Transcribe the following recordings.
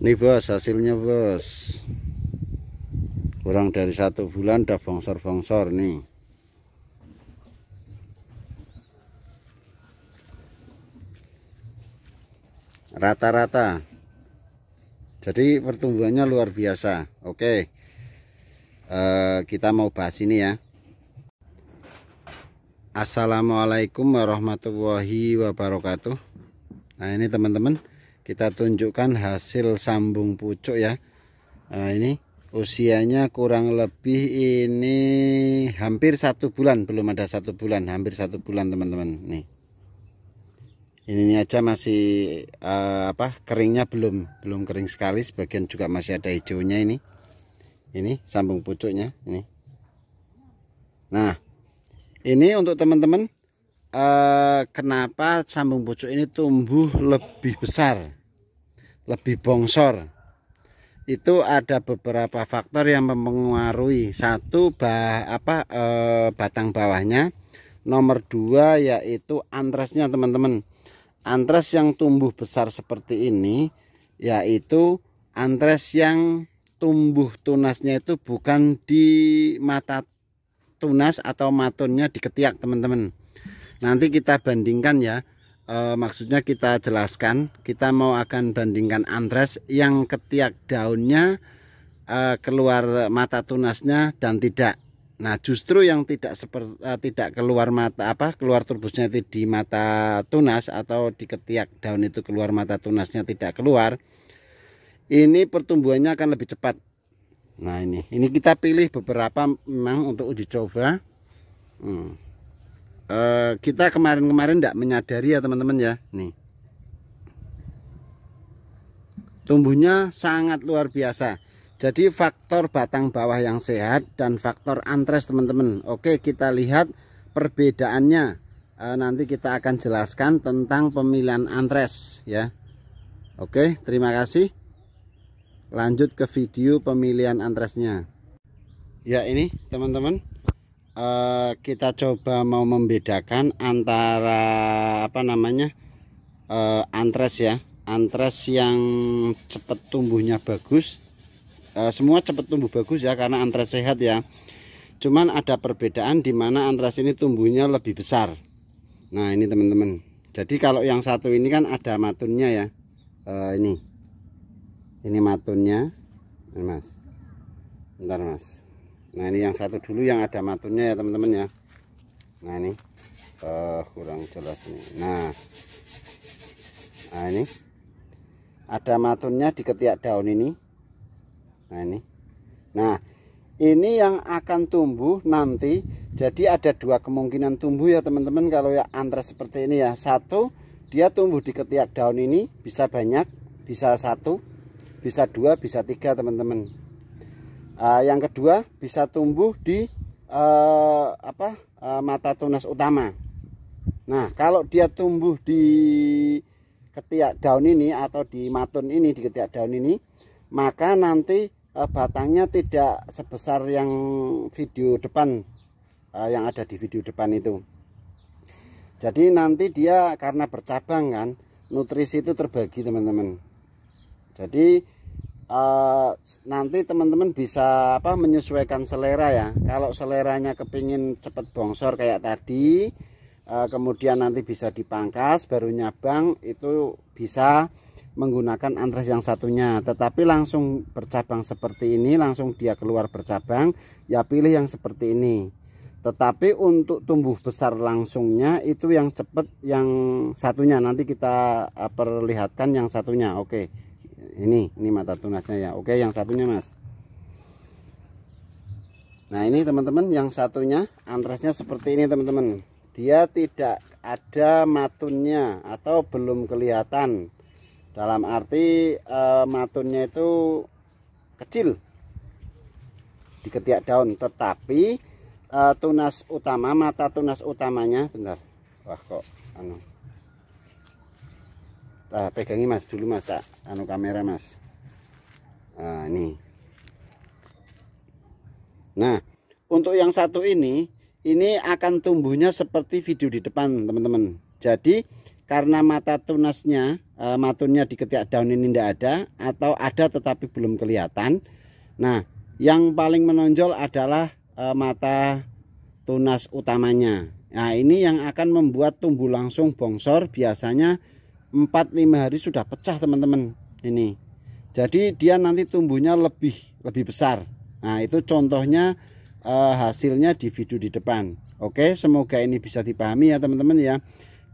Nih bos, hasilnya bos. Kurang dari satu bulan udah bongsor-bongsor nih. Rata-rata. Jadi pertumbuhannya luar biasa. Oke. E, kita mau bahas ini ya. Assalamualaikum warahmatullahi wabarakatuh. Nah ini teman-teman kita tunjukkan hasil sambung pucuk ya nah, ini usianya kurang lebih ini hampir satu bulan belum ada satu bulan hampir satu bulan teman-teman nih ini aja masih uh, apa keringnya belum belum kering sekali sebagian juga masih ada hijaunya ini ini sambung pucuknya ini nah ini untuk teman-teman Eh, kenapa sambung pucuk ini tumbuh lebih besar lebih bongsor itu ada beberapa faktor yang mempengaruhi satu bah, apa eh, batang bawahnya nomor dua yaitu antrasnya teman-teman antres yang tumbuh besar seperti ini yaitu antres yang tumbuh tunasnya itu bukan di mata tunas atau matunnya di ketiak teman-teman nanti kita bandingkan ya e, maksudnya kita jelaskan kita mau akan bandingkan antres yang ketiak daunnya e, keluar mata tunasnya dan tidak nah justru yang tidak seperti e, eh, tidak keluar mata apa keluar turbusnya itu di mata tunas atau di ketiak daun itu keluar mata tunasnya tidak keluar ini pertumbuhannya akan lebih cepat nah ini ini kita pilih beberapa memang untuk uji coba hmm. Eh, kita kemarin-kemarin tidak menyadari ya teman-teman ya nih tumbuhnya sangat luar biasa jadi faktor batang bawah yang sehat dan faktor antres teman-teman oke kita lihat perbedaannya e, nanti kita akan jelaskan tentang pemilihan antres ya oke terima kasih lanjut ke video pemilihan antresnya ya ini teman-teman Eh, kita coba mau membedakan antara apa namanya eh, antres ya antres yang cepat tumbuhnya bagus eh, semua cepat tumbuh bagus ya karena antres sehat ya cuman ada perbedaan di mana antres ini tumbuhnya lebih besar nah ini teman-teman jadi kalau yang satu ini kan ada matunnya ya ini ini matunnya ini mas ntar mas nah ini yang satu dulu yang ada matunnya ya teman-teman ya nah ini uh, kurang jelas nih. nah nah ini ada matunnya di ketiak daun ini nah ini nah ini yang akan tumbuh nanti jadi ada dua kemungkinan tumbuh ya teman-teman kalau ya antara seperti ini ya satu dia tumbuh di ketiak daun ini bisa banyak bisa satu bisa dua bisa tiga teman-teman uh, yang kedua bisa tumbuh di uh, apa uh, mata tunas utama nah kalau dia tumbuh di ketiak daun ini atau di matun ini di ketiak daun ini maka nanti uh, batangnya tidak sebesar yang video depan uh, yang ada di video depan itu jadi nanti dia karena bercabang kan nutrisi itu terbagi teman-teman jadi uh, nanti teman-teman bisa apa menyesuaikan selera ya kalau seleranya kepingin cepet bongsor kayak tadi uh, kemudian nanti bisa dipangkas baru nyabang itu bisa menggunakan antres yang satunya tetapi langsung bercabang seperti ini langsung dia keluar bercabang ya pilih yang seperti ini tetapi untuk tumbuh besar langsungnya itu yang cepat yang satunya nanti kita eh, perlihatkan yang satunya oke okay ini ini mata tunasnya ya oke yang satunya mas nah ini teman-teman yang satunya antrasnya seperti ini teman-teman dia tidak ada matunya atau belum kelihatan dalam arti e, matunnya itu kecil di ketiak daun tetapi e, tunas utama mata tunas utamanya bentar wah kok anu ah, pegangi mas dulu mas tak anu kamera mas nah, ini nah untuk yang satu ini ini akan tumbuhnya seperti video di depan teman-teman jadi karena mata tunasnya eh, matunya di ketiak daun ini tidak ada atau ada tetapi belum kelihatan nah yang paling menonjol adalah eh, mata tunas utamanya Nah ini yang akan membuat tumbuh langsung bongsor biasanya 4-5 hari sudah pecah teman-teman ini jadi dia nanti tumbuhnya lebih lebih besar nah itu contohnya uh, hasilnya di video di depan oke semoga ini bisa dipahami ya teman-teman ya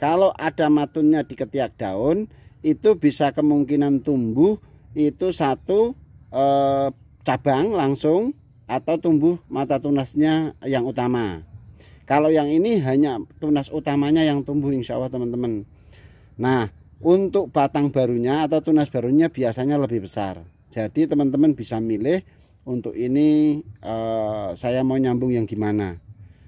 kalau ada matunnya di ketiak daun itu bisa kemungkinan tumbuh itu satu eh, cabang langsung atau tumbuh mata tunasnya yang utama kalau yang ini hanya tunas utamanya yang tumbuh insya Allah teman-teman nah untuk batang barunya atau tunas barunya biasanya lebih besar. Jadi teman-teman bisa milih untuk ini uh, saya mau nyambung yang gimana.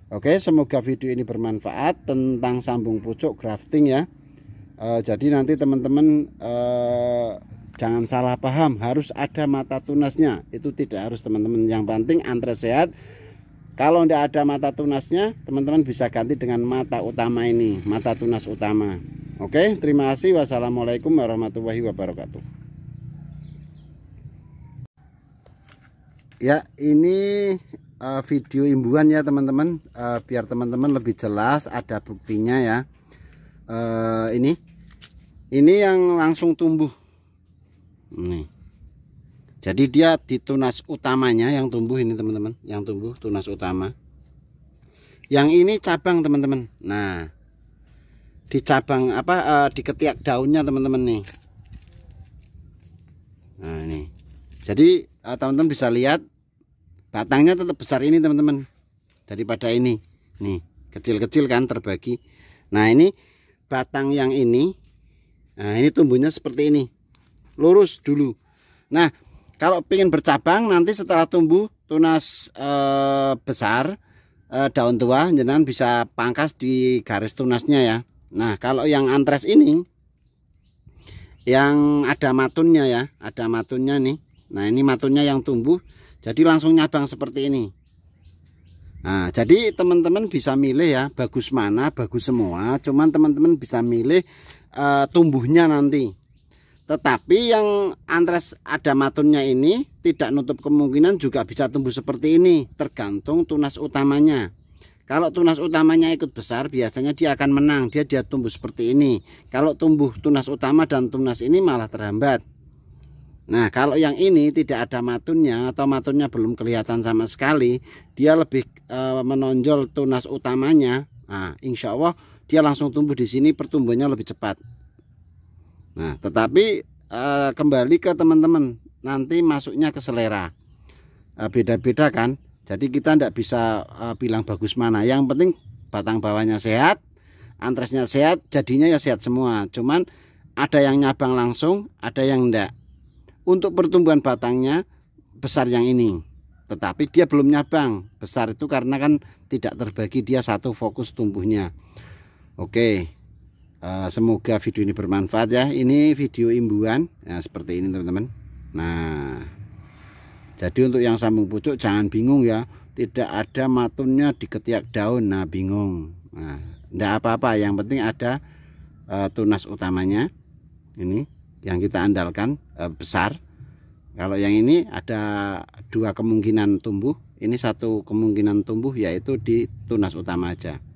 Oke, semoga video ini bermanfaat tentang sambung pucuk grafting ya. Eh, jadi nanti teman-teman eh, jangan salah paham, harus ada mata tunasnya. Itu tidak harus teman-teman. Yang penting antre sehat. Kalau tidak ada mata tunasnya, teman-teman bisa ganti dengan mata utama ini, mata tunas utama. Oke, terima kasih. Wassalamualaikum warahmatullahi wabarakatuh. Ya, ini uh, video imbuan ya teman-teman. Uh, biar teman-teman lebih jelas ada buktinya ya. Uh, ini, ini yang langsung tumbuh. Nih. Jadi dia di tunas utamanya yang tumbuh ini teman-teman, yang tumbuh tunas utama. Yang ini cabang teman-teman. Nah, di cabang apa uh, di ketiak daunnya teman-teman nih nah ini jadi eh, teman-teman uh, bisa lihat batangnya tetap besar ini teman-teman daripada ini nih kecil-kecil kan terbagi nah ini batang yang ini nah ini tumbuhnya seperti ini lurus dulu nah kalau ingin bercabang nanti setelah tumbuh tunas e, besar e, daun tua jenengan bisa pangkas di garis tunasnya ya Nah, kalau yang antres ini yang ada matunnya ya, ada matunnya nih. Nah, ini matunnya yang tumbuh jadi langsung nyabang seperti ini. Nah, jadi teman-teman bisa milih ya, bagus mana, bagus semua. Cuman teman-teman bisa milih e, tumbuhnya nanti. Tetapi yang antres ada matunnya ini tidak nutup kemungkinan juga bisa tumbuh seperti ini, tergantung tunas utamanya. Kalau tunas utamanya ikut besar, biasanya dia akan menang. Dia dia tumbuh seperti ini. Kalau tumbuh tunas utama dan tunas ini malah terhambat. Nah, kalau yang ini tidak ada matunnya atau matunnya belum kelihatan sama sekali, dia lebih e, menonjol tunas utamanya. Nah, insya Allah dia langsung tumbuh di sini pertumbuhannya lebih cepat. Nah, tetapi e, kembali ke teman-teman, nanti masuknya ke selera. Eh, beda-beda kan? Jadi kita tidak bisa uh, bilang bagus mana. Yang penting batang bawahnya sehat, antresnya sehat, jadinya ya sehat semua. Cuman ada yang nyabang langsung, ada yang tidak. Untuk pertumbuhan batangnya besar yang ini. Tetapi dia belum nyabang. Besar itu karena kan tidak terbagi dia satu fokus tumbuhnya. Oke. Uh, semoga video ini bermanfaat ya. Ini video imbuan. Nah, ya, seperti ini teman-teman. Nah, jadi untuk yang sambung pucuk jangan bingung ya, tidak ada matunnya di ketiak daun. Nah, bingung. Nah, apa-apa, yang penting ada e, tunas utamanya. Ini yang kita andalkan e, besar. Kalau yang ini ada dua kemungkinan tumbuh. Ini satu kemungkinan tumbuh yaitu di tunas utama aja.